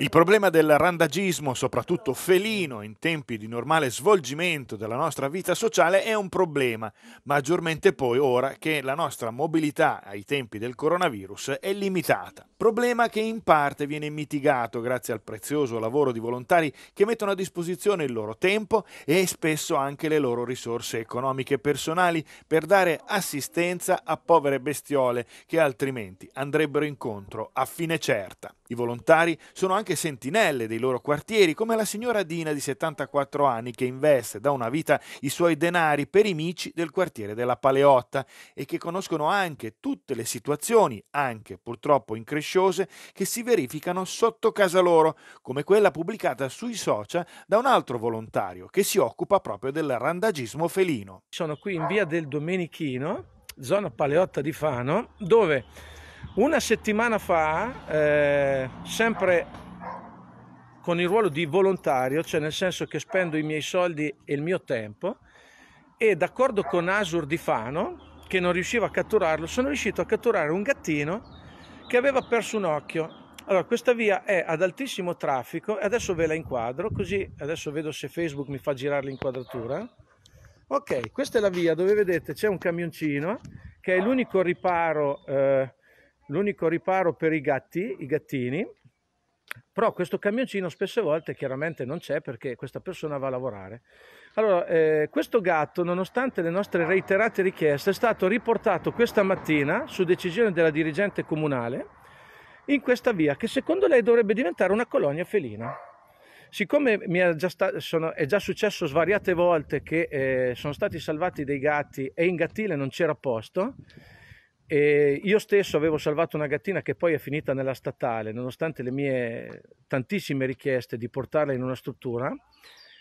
Il problema del randagismo, soprattutto felino, in tempi di normale svolgimento della nostra vita sociale è un problema, maggiormente poi ora che la nostra mobilità ai tempi del coronavirus è limitata. Problema che in parte viene mitigato grazie al prezioso lavoro di volontari che mettono a disposizione il loro tempo e spesso anche le loro risorse economiche e personali per dare assistenza a povere bestiole che altrimenti andrebbero incontro a fine certa. I volontari sono anche sentinelle dei loro quartieri, come la signora Dina di 74 anni che investe da una vita i suoi denari per i mici del quartiere della Paleotta e che conoscono anche tutte le situazioni, anche purtroppo incresciose, che si verificano sotto casa loro, come quella pubblicata sui social da un altro volontario che si occupa proprio del randagismo felino. Sono qui in via del Domenichino, zona Paleotta di Fano, dove una settimana fa, eh, sempre con il ruolo di volontario, cioè nel senso che spendo i miei soldi e il mio tempo e d'accordo con Asur di Fano, che non riusciva a catturarlo, sono riuscito a catturare un gattino che aveva perso un occhio. Allora, questa via è ad altissimo traffico e adesso ve la inquadro, così adesso vedo se Facebook mi fa girare l'inquadratura. Ok, questa è la via dove vedete c'è un camioncino che è l'unico riparo, eh, l'unico riparo per i gatti, i gattini, però questo camioncino spesse volte chiaramente non c'è perché questa persona va a lavorare. Allora, eh, questo gatto, nonostante le nostre reiterate richieste, è stato riportato questa mattina, su decisione della dirigente comunale, in questa via, che secondo lei dovrebbe diventare una colonia felina siccome è già, sta, sono, è, già successo svariate volte che eh, sono stati salvati dei gatti e in gattile non c'era posto, e io stesso avevo salvato una gattina che poi è finita nella statale, nonostante le mie tantissime richieste di portarla in una struttura.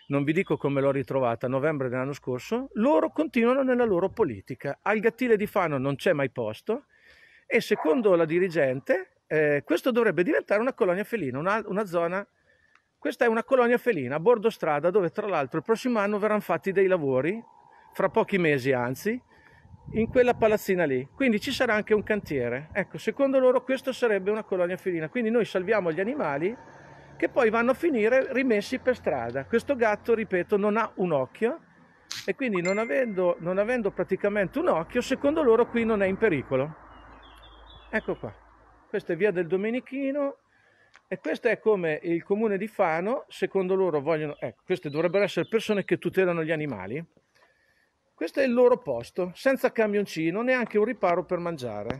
Non vi dico come l'ho ritrovata a novembre dell'anno scorso. Loro continuano nella loro politica. Al gattile di Fano non c'è mai posto e secondo la dirigente eh, questo dovrebbe diventare una colonia felina, una, una zona questa è una colonia felina a bordo strada dove tra l'altro il prossimo anno verranno fatti dei lavori, fra pochi mesi anzi, in quella palazzina lì. Quindi ci sarà anche un cantiere. Ecco, secondo loro questo sarebbe una colonia felina. Quindi noi salviamo gli animali che poi vanno a finire rimessi per strada. Questo gatto, ripeto, non ha un occhio e quindi non avendo, non avendo praticamente un occhio, secondo loro qui non è in pericolo. Ecco qua. Questa è via del Domenichino e questo è come il comune di Fano, secondo loro vogliono... Ecco, queste dovrebbero essere persone che tutelano gli animali questo è il loro posto, senza camioncino, neanche un riparo per mangiare.